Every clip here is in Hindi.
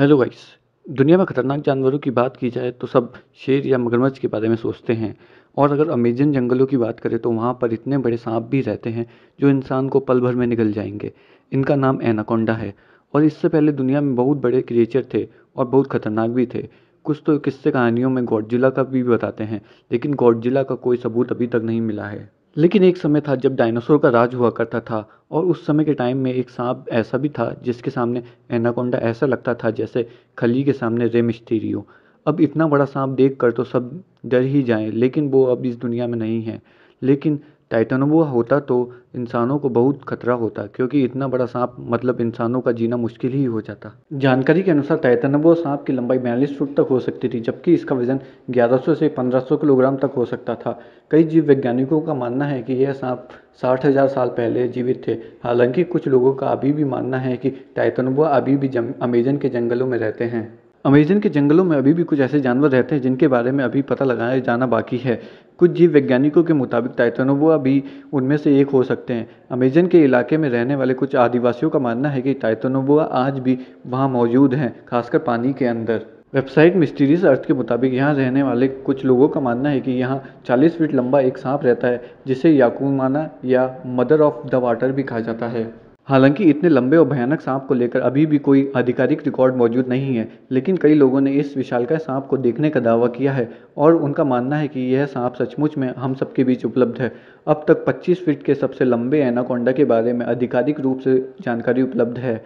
हेलो गाइस दुनिया में खतरनाक जानवरों की बात की जाए तो सब शेर या मगरमच्छ के बारे में सोचते हैं और अगर अमेजन जंगलों की बात करें तो वहाँ पर इतने बड़े सांप भी रहते हैं जो इंसान को पल भर में निकल जाएंगे इनका नाम एनाकोंडा है और इससे पहले दुनिया में बहुत बड़े क्रिएचर थे और बहुत खतरनाक भी थे कुछ तो किस्से कहानियों में गौडजिला का भी बताते हैं लेकिन गौडजिला का कोई सबूत अभी तक नहीं मिला है लेकिन एक समय था जब डायनासोर का राज हुआ करता था और उस समय के टाइम में एक सांप ऐसा भी था जिसके सामने एनाकोंडा ऐसा लगता था जैसे खली के सामने रे मिस्टीरियो अब इतना बड़ा सांप देख कर तो सब डर ही जाएं लेकिन वो अब इस दुनिया में नहीं है लेकिन वो होता तो इंसानों को बहुत खतरा होता क्योंकि इतना बड़ा सांप मतलब इंसानों का जीना मुश्किल ही हो जाता जानकारी के अनुसार वो सांप की लंबाई बयालीस फुट तक हो सकती थी जबकि इसका वजन 1100 से 1500 किलोग्राम तक हो सकता था कई जीव वैज्ञानिकों का मानना है कि यह सांप साठ हजार साल पहले जीवित थे हालांकि कुछ लोगों का अभी भी मानना है कि टाइटेनोबा अभी भी अमेजन के जंगलों में रहते हैं अमेज़न के जंगलों में अभी भी कुछ ऐसे जानवर रहते हैं जिनके बारे में अभी पता लगाया जाना बाकी है कुछ जीव वैज्ञानिकों के मुताबिक टाइटेनोबोआ भी उनमें से एक हो सकते हैं अमेज़न के इलाके में रहने वाले कुछ आदिवासियों का मानना है कि टाइटेनोबोआ आज भी वहाँ मौजूद हैं खासकर पानी के अंदर वेबसाइट मिस्टीरियस अर्थ के मुताबिक यहाँ रहने वाले कुछ लोगों का मानना है कि यहाँ 40 फीट लंबा एक सांप रहता है जिसे याकुमाना या मदर ऑफ द वाटर भी कहा जाता है हालांकि इतने लंबे और भयानक सांप को लेकर अभी भी कोई आधिकारिक रिकॉर्ड मौजूद नहीं है लेकिन कई लोगों ने इस विशालकाय सांप को देखने का दावा किया है और उनका मानना है कि यह सांप सचमुच में हम सबके बीच उपलब्ध है अब तक 25 फीट के सबसे लंबे एनाकोंडा के बारे में आधिकारिक रूप से जानकारी उपलब्ध है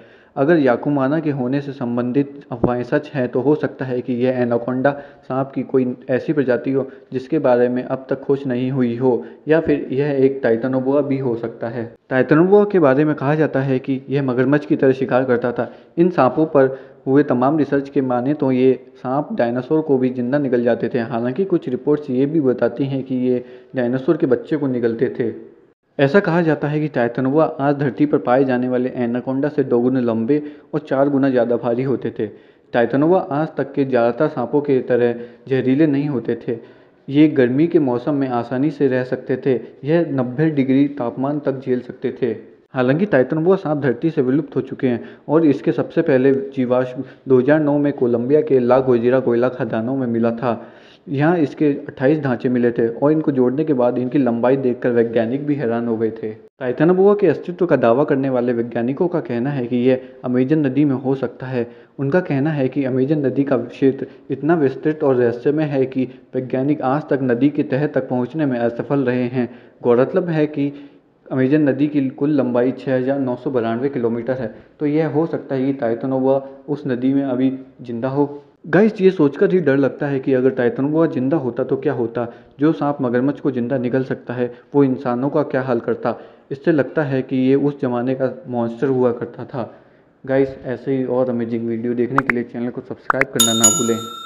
अगर याकुमाना के होने से संबंधित अफ़वाहें सच हैं तो हो सकता है कि यह एनाकोंडा सांप की कोई ऐसी प्रजाति हो जिसके बारे में अब तक खोज नहीं हुई हो या फिर यह एक टाइटनोबुआ भी हो सकता है टाइटनोबुआ के बारे में कहा जाता है कि यह मगरमच्छ की तरह शिकार करता था इन सांपों पर हुए तमाम रिसर्च के माने तो ये सांप डायनासोर को भी जिंदा निकल जाते थे हालांकि कुछ रिपोर्ट्स ये भी बताती हैं कि ये डायनासोर के बच्चे को निकलते थे ऐसा कहा जाता है कि टाइटनवा आज धरती पर पाए जाने वाले एनाकोंडा से दो गुने लंबे और चार गुना ज़्यादा भारी होते थे टाइटनवा आज तक के ज़्यादातर सांपों के तरह जहरीले नहीं होते थे ये गर्मी के मौसम में आसानी से रह सकते थे यह नब्बे डिग्री तापमान तक झेल सकते थे हालांकि टाइटनवा सांप धरती से विलुप्त हो चुके हैं और इसके सबसे पहले जीवाश्म 2009 में कोलंबिया के ला गोजिरा कोयला खदानों में मिला था यहाँ इसके अट्ठाईस ढांचे मिले थे और इनको जोड़ने के बाद इनकी लंबाई देखकर वैज्ञानिक भी हैरान हो गए थे टाइटनोबोआ के अस्तित्व का दावा करने वाले वैज्ञानिकों का कहना है कि यह अमेजन नदी में हो सकता है उनका कहना है कि अमेजन नदी का क्षेत्र इतना विस्तृत और रहस्यमय है कि वैज्ञानिक आज तक नदी के तह तक पहुँचने में असफल रहे हैं गौरतलब है कि अमेजन नदी की कुल लंबाई छः हज़ार नौ सौ बानवे किलोमीटर है तो यह हो सकता है कि टाइटनोवा उस नदी में अभी ज़िंदा हो गाइस ये सोचकर ही डर लगता है कि अगर वो जिंदा होता तो क्या होता जो सांप मगरमच्छ को जिंदा निकल सकता है वो इंसानों का क्या हाल करता इससे लगता है कि ये उस ज़माने का मॉन्स्टर हुआ करता था गाइस ऐसे ही और अमेजिंग वीडियो देखने के लिए चैनल को सब्सक्राइब करना ना भूलें